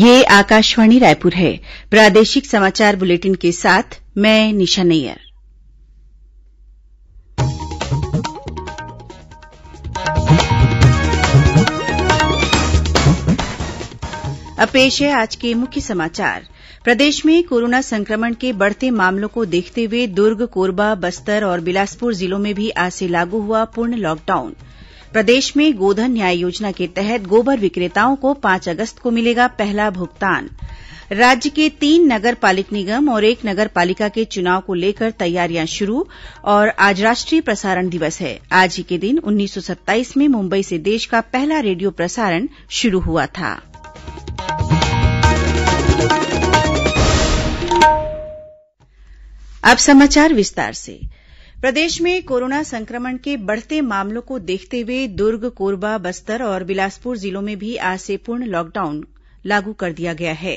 ये आकाशवाणी रायपुर है प्रादेशिक समाचार बुलेटिन के साथ मैं निशा नैयर अब पेश है आज के मुख्य समाचार प्रदेश में कोरोना संक्रमण के बढ़ते मामलों को देखते हुए दुर्ग कोरबा बस्तर और बिलासपुर जिलों में भी आज से लागू हुआ पूर्ण लॉकडाउन प्रदेश में गोधन न्याय योजना के तहत गोबर विक्रेताओं को पांच अगस्त को मिलेगा पहला भुगतान राज्य के तीन नगर पालिक निगम और एक नगर पालिका के चुनाव को लेकर तैयारियां शुरू और आज राष्ट्रीय प्रसारण दिवस है आज ही के दिन उन्नीस सौ सत्ताईस में मुंबई से देश का पहला रेडियो प्रसारण शुरू हुआ था अब समाचार विस्तार से प्रदेश में कोरोना संक्रमण के बढ़ते मामलों को देखते हुए दुर्ग कोरबा बस्तर और बिलासपुर जिलों में भी आज से पूर्ण लॉकडाउन किया गया लागू कर दिया गया है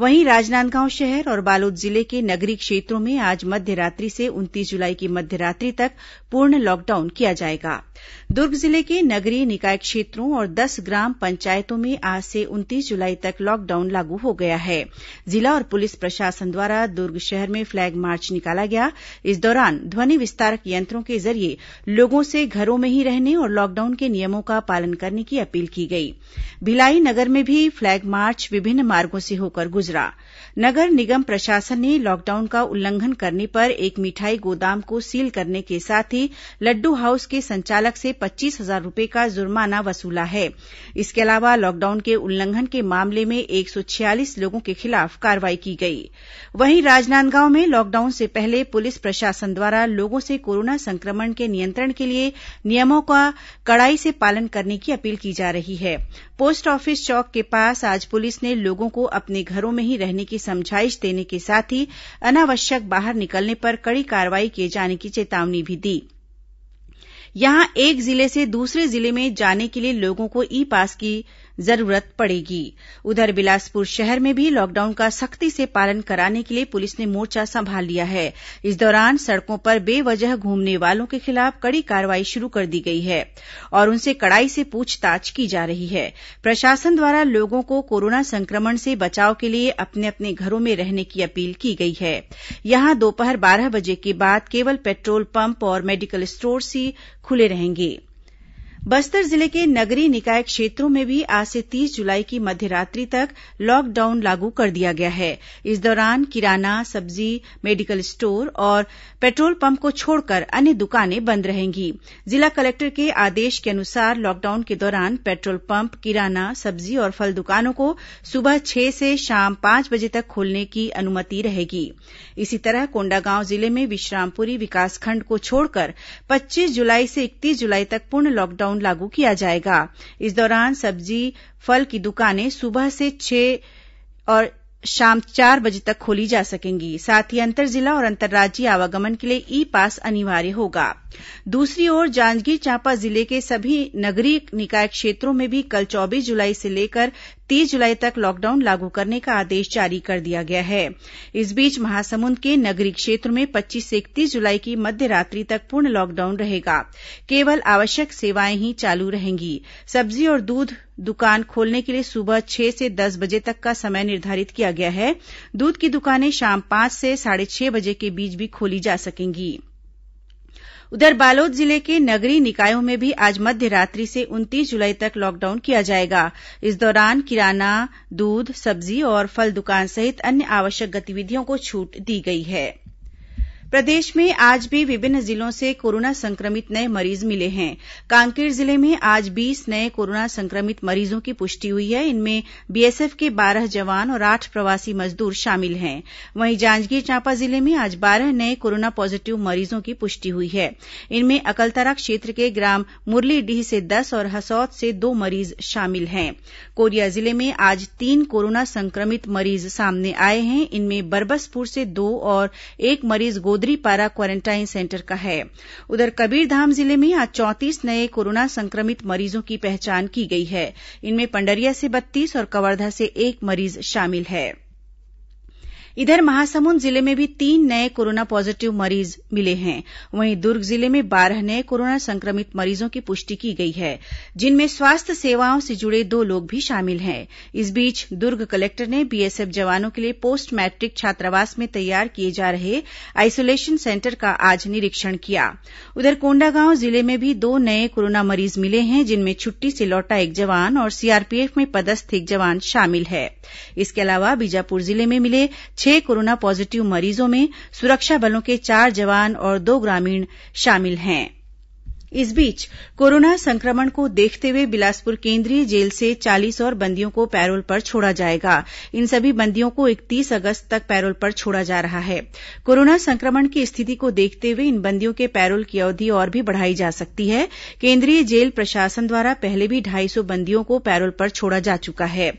वहीं राजनांदगांव शहर और बालोद जिले के नगरीय क्षेत्रों में आज मध्य रात्रि से उनतीस जुलाई की मध्य रात्रि तक पूर्ण लॉकडाउन किया जाएगा दुर्ग जिले के नगरीय निकाय क्षेत्रों और दस ग्राम पंचायतों में आज से उनतीस जुलाई तक लॉकडाउन लागू हो गया है जिला और पुलिस प्रशासन द्वारा दुर्ग शहर में फ्लैग मार्च निकाला गया इस दौरान ध्वनि विस्तारक यंत्रों के जरिए लोगों से घरों में ही रहने और लॉकडाउन के नियमों का पालन करने की अपील की गई भिलाई नगर में भी फ्लैग मार्च मार्च विभिन्न मार्गो से होकर गुजरा नगर निगम प्रशासन ने लॉकडाउन का उल्लंघन करने पर एक मिठाई गोदाम को सील करने के साथ ही लड्डू हाउस के संचालक से पच्चीस हजार रूपये का जुर्माना वसूला है इसके अलावा लॉकडाउन के उल्लंघन के मामले में एक सौ छियालीस लोगों के खिलाफ कार्रवाई की गई वहीं राजनांदगांव में लॉकडाउन से पहले पुलिस प्रशासन द्वारा लोगों से कोरोना संक्रमण के नियंत्रण के लिए नियमों का कड़ाई से पालन करने की अपील की जा रही है पोस्ट ऑफिस चौक के पास आज पुलिस ने लोगों को अपने घरों में ही रहने की समझाइश देने के साथ ही अनावश्यक बाहर निकलने पर कड़ी कार्रवाई किए जाने की चेतावनी भी दी यहां एक जिले से दूसरे जिले में जाने के लिए लोगों को ई पास की जरूरत पड़ेगी उधर बिलासपुर शहर में भी लॉकडाउन का सख्ती से पालन कराने के लिए पुलिस ने मोर्चा संभाल लिया है इस दौरान सड़कों पर बेवजह घूमने वालों के खिलाफ कड़ी कार्रवाई शुरू कर दी गई है और उनसे कड़ाई से पूछताछ की जा रही है प्रशासन द्वारा लोगों को कोरोना संक्रमण से बचाव के लिए अपने अपने घरों में रहने की अपील की गई है यहां दोपहर बारह बजे के बाद केवल पेट्रोल पंप और मेडिकल स्टोर्स ही खुले रहेंगे बस्तर जिले के नगरीय निकाय क्षेत्रों में भी आज से तीस जुलाई की मध्य रात्रि तक लॉकडाउन लागू कर दिया गया है इस दौरान किराना सब्जी मेडिकल स्टोर और पेट्रोल पंप को छोड़कर अन्य दुकानें बंद रहेंगी जिला कलेक्टर के आदेश के अनुसार लॉकडाउन के दौरान पेट्रोल पम्प किराना सब्जी और फल दुकानों को सुबह छह से शाम पांच बजे तक खोलने की अनुमति रहेगी इसी तरह कोंडागांव जिले में विश्रामपुरी विकासखंड को छोड़कर पच्चीस जुलाई से इकतीस जुलाई तक पूर्ण लॉकडाउन लॉकडाउन लागू किया जाएगा इस दौरान सब्जी फल की दुकानें सुबह से छह और शाम चार बजे तक खोली जा सकेंगी साथ ही अंतर जिला और अंतर्राज्यीय आवागमन के लिए ई पास अनिवार्य होगा दूसरी ओर जांजगीर चांपा जिले के सभी नगरीय निकाय क्षेत्रों में भी कल चौबीस जुलाई से लेकर तीस जुलाई तक लॉकडाउन लागू करने का आदेश जारी कर दिया गया है इस बीच महासमुंद के नगरीय क्षेत्र में पच्चीस से इकतीस जुलाई की मध्य रात्रि तक पूर्ण लॉकडाउन रहेगा केवल आवश्यक सेवाएं ही चालू रहेंगी सब्जी और दूध दुकान खोलने के लिए सुबह छह से दस बजे तक का समय निर्धारित किया गया है दूध की दुकानें शाम पांच से साढ़े छह बजे के बीच भी खोली जा सकेंगीं उधर बालोद जिले के नगरीय निकायों में भी आज मध्य रात्रि से उनतीस जुलाई तक लॉकडाउन किया जाएगा इस दौरान किराना दूध सब्जी और फल दुकान सहित अन्य आवश्यक गतिविधियों को छूट दी गई है प्रदेश में आज भी विभिन्न जिलों से कोरोना संक्रमित नये मरीज मिले हैं कांकेर जिले में आज बीस नये कोरोना संक्रमित मरीजों की पुष्टि हुई है इनमें बीएसएफ के बारह जवान और आठ प्रवासी मजदूर शामिल हैं वहीं जांजगीर चांपा जिले में आज बारह नये कोरोना पॉजिटिव मरीजों की पुष्टि हुई है इनमें अकलतरा क्षेत्र के ग्राम मुरलीडीह से दस और हसौद से दो मरीज शामिल हैं कोरिया जिले में आज तीन कोरोना संक्रमित मरीज सामने आए हैं इनमें बरबसपुर से दो और एक मरीज गोद कोदरीपारा क्वारेंटाइन सेंटर का है उधर कबीरधाम जिले में आज चौंतीस नये कोरोना संक्रमित मरीजों की पहचान की गई है इनमें पंडरिया से बत्तीस और कवर्धा से एक मरीज शामिल है इधर महासमुंद जिले में भी तीन नये कोरोना पॉजीटिव मरीज मिले हैं वहीं दुर्ग जिले में बारह नये कोरोना संक्रमित मरीजों की पुष्टि की गई है जिनमें स्वास्थ्य सेवाओं से जुड़े दो लोग भी शामिल हैं इस बीच दुर्ग कलेक्टर ने बीएसएफ जवानों के लिए पोस्ट मैट्रिक छात्रावास में तैयार किए जा रहे आइसोलेशन सेंटर का आज निरीक्षण किया उधर कोंडागांव जिले में भी दो नये कोरोना मरीज मिले हैं जिनमें छुट्टी से लौटा एक जवान और सीआरपीएफ में पदस्थ एक जवान शामिल है इसके अलावा बीजापुर जिले में मिले छह छह कोरोना पॉजीटिव मरीजों में सुरक्षा बलों के चार जवान और दो ग्रामीण शामिल थे इस बीच कोरोना संक्रमण को देखते हुए बिलासपुर केंद्रीय जेल से चालीस और बंदियों को पैरोल पर छोड़ा जाएगा इन सभी बंदियों को इकतीस अगस्त तक पैरोल पर छोड़ा जा रहा है कोरोना संक्रमण की स्थिति को देखते हुए इन बंदियों के पैरोल की अवधि और भी बढ़ाई जा सकती है केंद्रीय जेल प्रशासन द्वारा पहले भी ढाई सौ बंदियों को पैरोल पर छोड़ा जा चुका है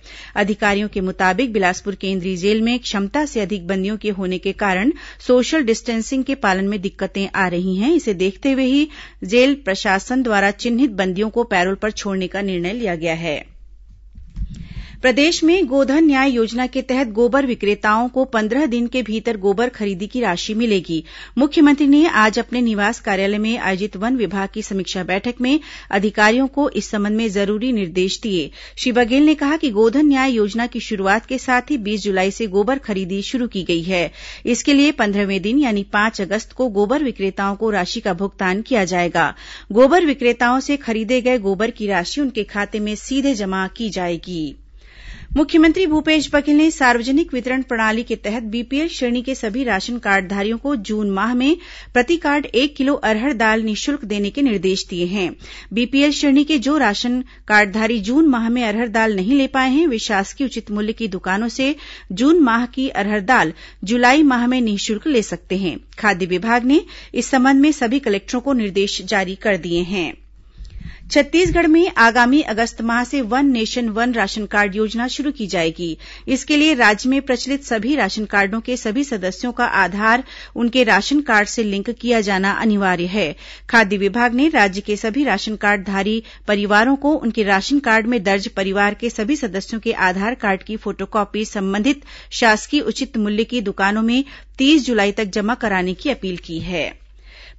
अधिकारियों के मुताबिक बिलासपुर केंद्रीय जेल में क्षमता से अधिक बंदियों के होने के कारण सोशल डिस्टेंसिंग के पालन में दिक्कतें आ रही हैं इसे देखते हुए ही जेल प्रशासन द्वारा चिन्हित बंदियों को पैरोल पर छोड़ने का निर्णय लिया गया है प्रदेश में गोधन न्याय योजना के तहत गोबर विक्रेताओं को पंद्रह दिन के भीतर गोबर खरीदी की राशि मिलेगी मुख्यमंत्री ने आज अपने निवास कार्यालय में आयोजित वन विभाग की समीक्षा बैठक में अधिकारियों को इस संबंध में जरूरी निर्देश दिए श्री बघेल ने कहा कि गोधन न्याय योजना की शुरूआत के साथ ही बीस जुलाई से गोबर खरीदी शुरू की गई है इसके लिए पंद्रहवें दिन यानी पांच अगस्त को गोबर विक्रेताओं को राशि का भुगतान किया जाएगा गोबर विक्रेताओं से खरीदे गए गोबर की राशि उनके खाते में सीधे जमा की जाएगी मुख्यमंत्री भूपेश बघेल ने सार्वजनिक वितरण प्रणाली के तहत बीपीएल श्रेणी के सभी राशन कार्डधारियों को जून माह में प्रति कार्ड एक किलो अरहर दाल निःशुल्क देने के निर्देश दिए हैं बीपीएल श्रेणी के जो राशन कार्डधारी जून माह में अरहर दाल नहीं ले पाए हैं वे शासकीय उचित मूल्य की दुकानों से जून माह की अरहर दाल जुलाई माह में निःशुल्क ले सकते हैं खाद्य विभाग ने इस संबंध में सभी कलेक्टरों को निर्देश जारी कर दिए गए हैं वन कार्ड छत्तीसगढ़ में आगामी अगस्त माह से one nation one ration card योजना शुरू की जाएगी इसके लिए राज्य में प्रचलित सभी राशन कार्डो के सभी सदस्यों का आधार उनके राशन कार्ड से लिंक किया जाना अनिवार्य है खाद्य विभाग ने राज्य के सभी राशन कार्डधारी परिवारों को उनके राशन कार्ड में दर्ज परिवार के सभी सदस्यों के आधार कार्ड की फोटोकॉपी संबंधित शासकीय उचित मूल्य की दुकानों में तीस जुलाई तक जमा कराने की अपील की है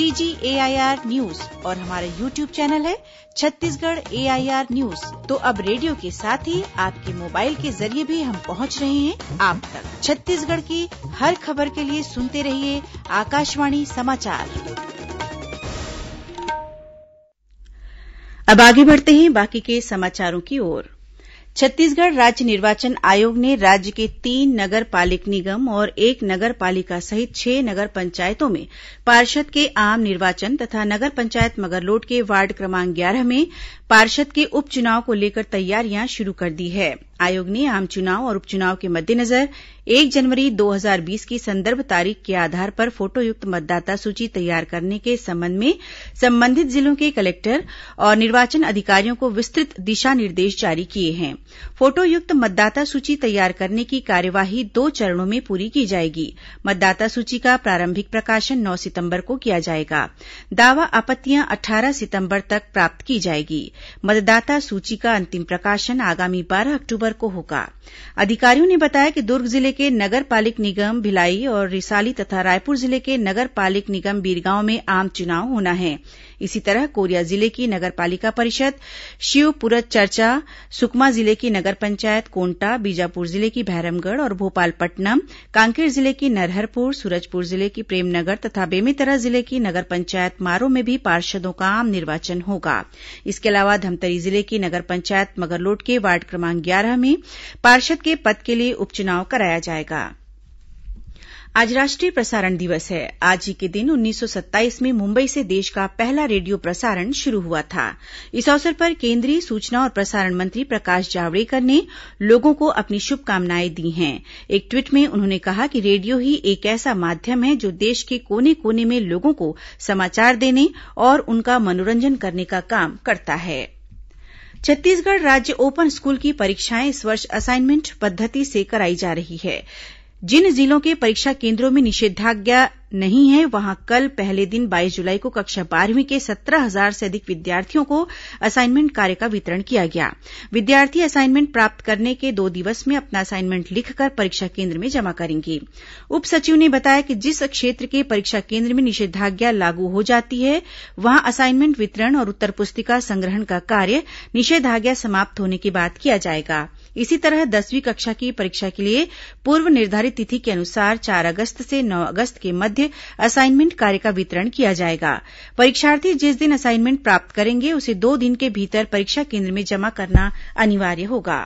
आई आर न्यूज और हमारा यूट्यूब चैनल है छत्तीसगढ़ एआईआर न्यूज तो अब रेडियो के साथ ही आपके मोबाइल के जरिए भी हम पहुंच रहे हैं आप तक छत्तीसगढ़ की हर खबर के लिए सुनते रहिए आकाशवाणी समाचार अब आगे बढ़ते हैं बाकी के समाचारों की ओर छत्तीसगढ़ राज्य निर्वाचन आयोग ने राज्य के तीन नगर पालिक निगम और एक नगर पालिका सहित छह नगर पंचायतों में पार्षद के आम निर्वाचन तथा नगर पंचायत मगरलोड के वार्ड क्रमांक ग्यारह में पार्षद के उपचुनाव को लेकर तैयारियां शुरू कर दी हैं आयोग ने आम चुनाव और उपचुनाव के मद्देनजर एक जनवरी दो हजार बीस की संदर्भ तारीख के आधार पर फोटोयुक्त मतदाता सूची तैयार करने के संबंध में संबंधित जिलों के कलेक्टर और निर्वाचन अधिकारियों को विस्तृत दिशा निर्देश जारी किए हैं फोटोयुक्त मतदाता सूची तैयार करने की कार्यवाही दो चरणों में पूरी की जाएगी मतदाता सूची का प्रारंभिक प्रकाशन नौ सितंबर को किया जाएगा दावा आपत्तियां अट्ठारह सितंबर तक प्राप्त की जाएगी मतदाता सूची का अंतिम प्रकाशन आगामी बारह अक्टूबर नवंबर को होगा अधिकारियों ने बताया कि दुर्ग जिले के नगर पालिक निगम भिलाई और रिसाली तथा रायपुर जिले के नगर पालिक निगम बीरगांव में आम चुनाव होना है इसी तरह कोरिया जिले की नगर पालिका परिषद चर्चा सुकमा जिले की नगर पंचायत कोंटा बीजापुर जिले की भैरमगढ़ और भोपालपट्टनम कांकेर जिले की नरहरपुर सूरजपुर जिले की प्रेमनगर तथा बेमेतरा जिले की नगर पंचायत मारो में भी पार्षदों का आम निर्वाचन होगा इसके अलावा धमतरी जिले की नगर पंचायत मगरलोड के वार्ड क्रमांक ग्यारह में पार्षद के पद के लिए उपचुनाव कराया जाएगा आज राष्ट्रीय प्रसारण दिवस है आज ही के दिन उन्नीस सौ सत्ताईस में मुंबई से देश का पहला रेडियो प्रसारण शुरू हुआ था इस अवसर पर केंद्रीय सूचना और प्रसारण मंत्री प्रकाश जावड़ेकर ने लोगों को अपनी शुभकामनाएं दी हैं एक ट्वीट में उन्होंने कहा कि रेडियो ही एक ऐसा माध्यम है जो देश के कोने कोने में लोगों को समाचार देने और उनका मनोरंजन करने का काम करता है छत्तीसगढ़ राज्य ओपन स्कूल की परीक्षाएं इस वर्ष असाइनमेंट पद्धति से कराई जा रही है जिन जिलों के परीक्षा केन्द्रों में निषेधाज्ञा नहीं है वहां कल पहले दिन बाईस जुलाई को कक्षा बारहवीं के सत्रह हजार से अधिक विद्यार्थियों को असाइनमेंट कार्य का वितरण किया गया विद्यार्थी असाइनमेंट प्राप्त करने के दो दिवस में अपना असाइनमेंट लिखकर परीक्षा केन्द्र में जमा करेंगे उप सचिव ने बताया कि जिस क्षेत्र के परीक्षा केन्द्र में निषेधाज्ञा लागू हो जाती है वहां असाइनमेंट वितरण और उत्तर पुस्तिका संग्रहण का कार्य निषेधाज्ञा समाप्त होने के बाद किया जाएगा इसी तरह दसवीं कक्षा की परीक्षा के लिए पूर्व निर्धारित तिथि के अनुसार चार अगस्त से नौ अगस्त के मध्य असाइनमेंट कार्य का वितरण किया जाएगा परीक्षार्थी जिस दिन असाइनमेंट प्राप्त करेंगे उसे दो दिन के भीतर परीक्षा केन्द्र में जमा करना अनिवार्य होगा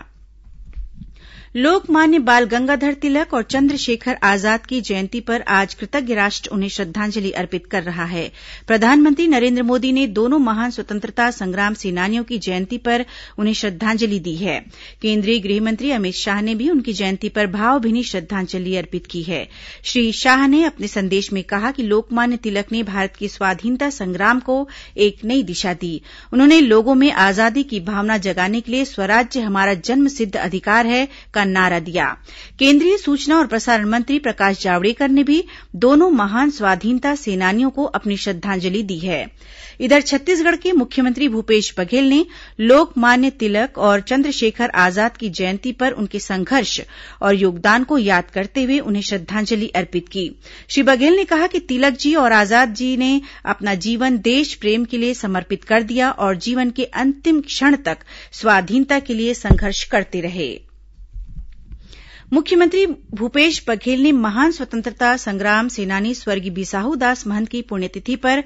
लोकमान्य बाल गंगाधर तिलक और चंद्रशेखर आजाद की जयंती पर आज कृतज्ञ राष्ट्र उन्हें श्रद्धांजलि अर्पित कर रहा है प्रधानमंत्री नरेन्द्र मोदी ने दोनों महान स्वतंत्रता संग्राम सेनानियों की जयंती पर उन्हें श्रद्धांजलि दी है केंद्रीय गृहमंत्री अमित शाह ने भी उनकी जयंती पर भावभीनी श्रद्धांजलि अर्पित की है श्री शाह ने अपने संदेश में कहा कि लोकमान्य तिलक ने भारत की स्वाधीनता संग्राम को एक नई दिशा दी उन्होंने लोगों में आजादी की भावना जगाने के लिए स्वराज्य हमारा जन्म अधिकार है का नारा दिया केंद्रीय सूचना और प्रसारण मंत्री प्रकाश जावड़ेकर ने भी दोनों महान स्वाधीनता सेनानियों को अपनी श्रद्धांजलि दी है इधर छत्तीसगढ़ के मुख्यमंत्री भूपेश बघेल ने लोकमान्य तिलक और चंद्रशेखर आजाद की जयंती पर उनके संघर्ष और योगदान को याद करते हुए उन्हें श्रद्धांजलि अर्पित की श्री बघेल ने कहा कि तिलक जी और आजाद जी ने अपना जीवन देश प्रेम के लिए समर्पित कर दिया और जीवन के अंतिम क्षण तक स्वाधीनता के लिए संघर्ष करते रहें मुख्यमंत्री भूपेश बघेल ने महान स्वतंत्रता संग्राम सेनानी स्वर्गीय बिसाहू दास महंत की पुण्यतिथि पर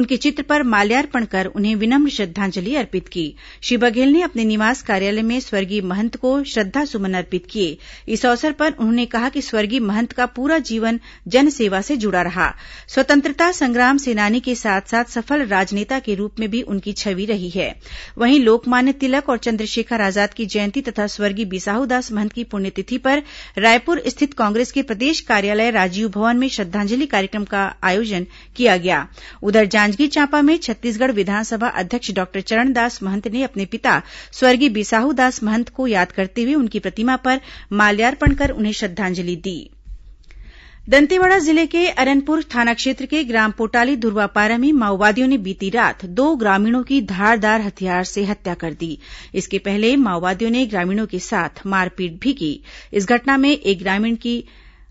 उनके चित्र पर माल्यार्पण कर उन्हें विनम्र श्रद्धांजलि अर्पित की श्री बघेल ने अपने निवास कार्यालय में स्वर्गीय महंत को सुमन अर्पित किए इस अवसर पर उन्होंने कहा कि स्वर्गीय महंत का पूरा जीवन जनसेवा से जुड़ा रहा स्वतंत्रता संग्राम सेनानी के साथ साथ सफल राजनेता के रूप में भी उनकी छवि रही है वहीं लोकमान्य तिलक और चंद्रशेखर आजाद की जयंती तथा स्वर्गीय बिसाहू दास महंत की पुण्यतिथि पर रायपुर स्थित कांग्रेस के प्रदेश कार्यालय राजीव भवन में श्रद्धांजलि कार्यक्रम का आयोजन किया गया उधर जांजगीर चांपा में छत्तीसगढ़ विधानसभा अध्यक्ष डॉक्टर चरणदास महंत ने अपने पिता स्वर्गीय बिसाहू दास महंत को याद करते हुए उनकी प्रतिमा पर माल्यार्पण कर उन्हें श्रद्धांजलि दी गई दंतेवाड़ा जिले के अरनपुर थाना क्षेत्र के ग्राम पोटाली ध्रवापारा में माओवादियों ने बीती रात दो ग्रामीणों की धारदार हथियार से हत्या कर दी इसके पहले माओवादियों ने ग्रामीणों के साथ मारपीट भी की इस घटना में एक ग्रामीण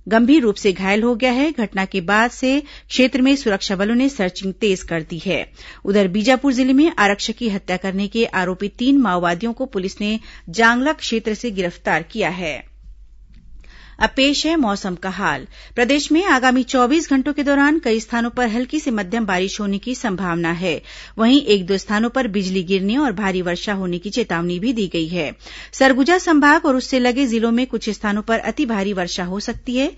गंभीर रूप से घायल हो गया है घटना के बाद से क्षेत्र में सुरक्षा बलों ने सर्चिंग तेज कर दी है उधर बीजापुर जिले में आरक्षक की हत्या करने के आरोपी तीन माओवादियों को पुलिस ने जांगला क्षेत्र से गिरफ्तार किया है अब पेश है मौसम का हाल प्रदेश में आगामी चौबीस घंटों के दौरान कई स्थानों पर हल्की से मध्यम बारिश होने की संभावना है वहीं एक दो स्थानों पर बिजली गिरने और भारी वर्षा होने की चेतावनी भी दी गई है सरगुजा संभाग और उससे लगे जिलों में कुछ स्थानों पर अति भारी वर्षा हो सकती है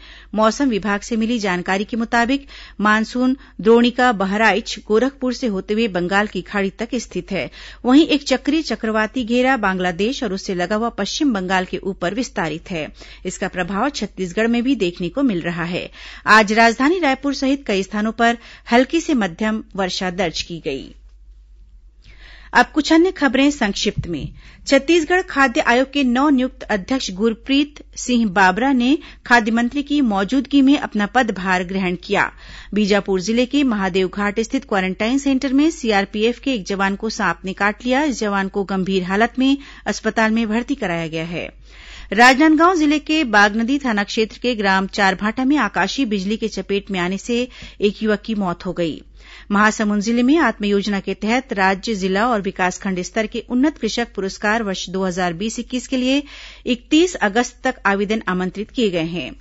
मौसम विभाग से मिली जानकारी के मुताबिक मानसून द्रोणिका बहराइच गोरखपुर से होते हुए बंगाल की खाड़ी तक स्थित है वहीं एक चक्रीय चक्रवाती घेरा बांग्लादेश और उससे लगा हुआ पश्चिम बंगाल के ऊपर विस्तारित है इसका प्रभाव छत्तीसगढ़ में भी देखने को मिल रहा है आज राजधानी रायपुर सहित कई स्थानों पर हल्की से मध्यम वर्षा दर्ज की गई अब कुछ अन्य खबरें संक्षिप्त में छत्तीसगढ़ खाद्य आयोग के नियुक्त अध्यक्ष गुरप्रीत सिंह बाबरा ने खाद्य मंत्री की मौजूदगी में अपना पदभार ग्रहण किया बीजापुर जिले के महादेवघाट स्थित क्वारंटाइन सेंटर में सीआरपीएफ के एक जवान को सांप ने काट लिया इस जवान को गंभीर हालत में अस्पताल में भर्ती कराया गया है राजनांदगांव जिले के बागनदी थाना क्षेत्र के ग्राम चारभाटा में आकाशीय बिजली के चपेट में आने से एक युवक की मौत हो गई महासमुंद जिले में आत्म योजना के तहत राज्य जिला और विकासखंड स्तर के उन्नत कृषक पुरस्कार वर्ष दो हजार बीस इक्कीस के लिए इकतीस अगस्त तक आवेदन आमंत्रित किए गए हैं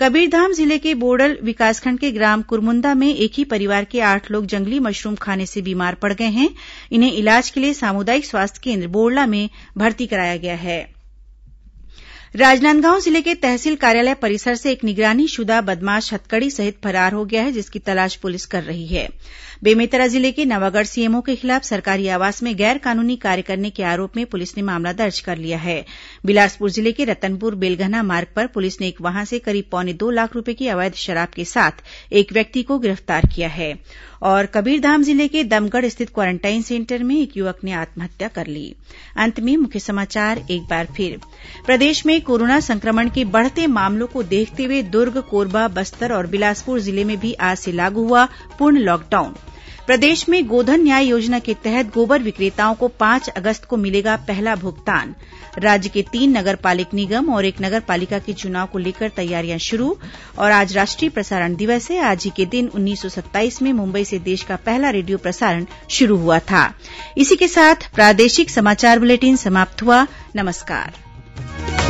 कबीरधाम जिले के बोड़ल विकासखंड के ग्राम कुरमुंदा में एक ही परिवार के आठ लोग जंगली मशरूम खाने से बीमार पड़ गए हैं इन्हें इलाज के लिए सामुदायिक स्वास्थ्य केन्द्र बोड़ला में भर्ती कराया गया है राजनांदगांव जिले के तहसील कार्यालय परिसर से एक निगरानीशुदा बदमाश हथकड़ी सहित फरार हो गया है जिसकी तलाश पुलिस कर रही है बेमेतरा जिले के नवागढ़ सीएमओ के खिलाफ सरकारी आवास में गैर कानूनी कार्य करने के आरोप में पुलिस ने मामला दर्ज कर लिया है बिलासपुर जिले के रतनपुर बेलगहना मार्ग पर पुलिस ने एक वाहन से करीब पौने दो लाख रूपये की अवैध शराब के साथ एक व्यक्ति को गिरफ्तार किया है और कबीरधाम जिले के दमगढ़ स्थित क्वारेंटाइन सेंटर में एक युवक ने आत्महत्या कर ली अंत में मुख्य समाचार एक बार फिर प्रदेश में कोरोना संक्रमण के बढ़ते मामलों को देखते हुए दुर्ग कोरबा बस्तर और बिलासपुर जिले में भी आज से लागू हुआ पूर्ण लॉकडाउन प्रदेश में गोधन न्याय योजना के तहत गोबर विक्रेताओं को पांच अगस्त को मिलेगा पहला भुगतान राज्य के तीन नगर पालिक निगम और एक नगर पालिका के चुनाव को लेकर तैयारियां शुरू और आज राष्ट्रीय प्रसारण दिवस है आज ही के दिन उन्नीस में मुंबई से देश का पहला रेडियो प्रसारण शुरू हुआ था इसी के साथ प्रादेशिक समाचार बुलेटिन समाप्त हुआ नमस्कार